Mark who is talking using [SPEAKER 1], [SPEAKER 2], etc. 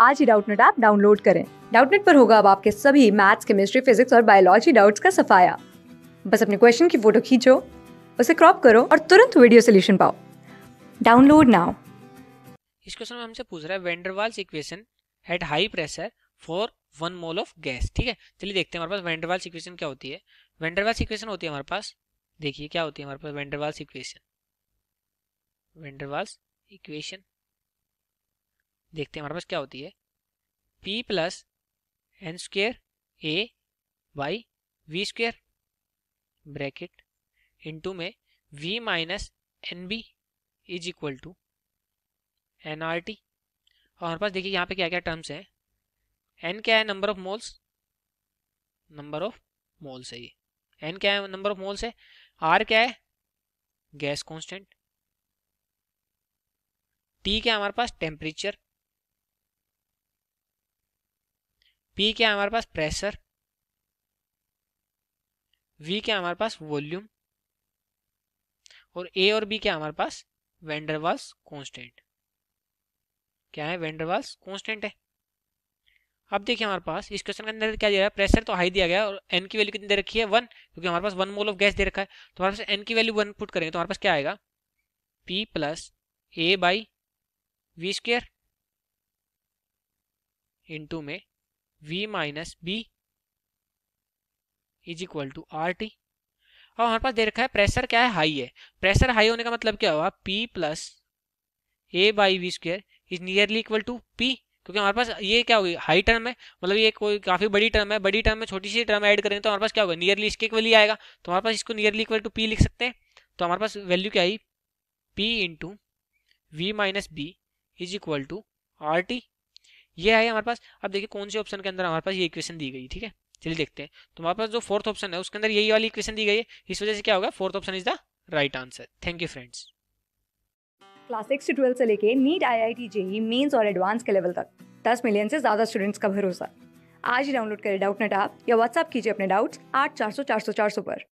[SPEAKER 1] आज ही Doubtnut app download करें डाउटनेट पर होगा अब आपके सभी मैथ्स केमिस्ट्री फिजिक्स और बायोलॉजी डाउट्स का सफाया बस अपने क्वेश्चन की फोटो खींचो उसे क्रॉप करो और तुरंत वीडियो सोल्यूशन पाओ डाउनलोड नाउ
[SPEAKER 2] इस क्वेश्चन में हमसे पूछ रहा है van der Waals equation at high pressure for one mole of gas ठीक है चलिए देखते हैं हमारे पास वेंडरवाल्स इक्वेशन क्या होती है वेंडरवाल्स इक्वेशन होती है हमारे पास देखिए क्या होती है हमारे पास वेंडरवाल्स इक्वेशन वेंडरवाल्स इक्वेशन देखते हैं हमारे पास क्या होती है P plus N square A by V square bracket into में V minus N B is equal to N R T और हमारे पास देखिए यहाँ पे क्या क्या टर्म्स हैं एन क्या है number of moles number of moles है ये एन क्या है नंबर ऑफ मोल्स है आर क्या है गैस कांस्टेंट टी क्या है हमारे पास टेम्परेचर पी क्या हमारे पास प्रेशर वी क्या हमारे पास वॉल्यूम और ए और बी क्या हमारे पास वेंडरवास कांस्टेंट क्या है वेंडरवास कांस्टेंट है अब देखिए हमारे पास इस क्वेश्चन के अंदर क्या दिया है प्रेशर तो हाई दिया गया और एन की वैल्यू कितनी दे रखी है वन क्योंकि हमारे पास वन मोल ऑफ गैस दे रखा है तो हमारे पास एन की वैल्यू वन पुट करेंगे तो हमारे पास क्या आएगा P plus A by V square into में v minus B is equal to R T और हमारे पास दे रखा है प्रेशर क्या है हाई है प्रेशर हाई होने का मतलब क्या हुआ P plus A by V square is nearly equal to P क्योंकि हमारे पास ये क्या होगी हाई टर्म है मतलब ये कोई काफी बड़ी टर्म है बड़ी टर्म में छोटी सी टर्म ऐड करेंगे तो हमारे पास क्या होगा नियरली इसके इक्वल ही आएगा तो हमारे पास इसको नियरली इक्वल टू पी लिख सकते हैं तो हमारे पास वैल्यू क्या आई P into V minus B is equal to R T ये है हमारे पास अब देखिए कौन से ऑप्शन के अंदर हमारे पास ये इक्वेशन दी गई ठीक है चलिए देखते हैं तो हमारे पास जो फोर्थ ऑप्शन है उसके अंदर यही वाली इक्वेशन दी गई है इस वजह से क्या होगा fourth option is the right answer thank you friends
[SPEAKER 1] class six से ट्वेल्थ से लेके NEET I I T JEE mains और एडवांस के लेवल तक दस मिलियन से ज़्यादा स्टूडेंट्स का भरोसा आज ही डाउनलोड करें डाउट नेट आप या व्हाट्सअप कीजिए अपने डाउट्स आठ चार सौ चार सौ चार सौ पर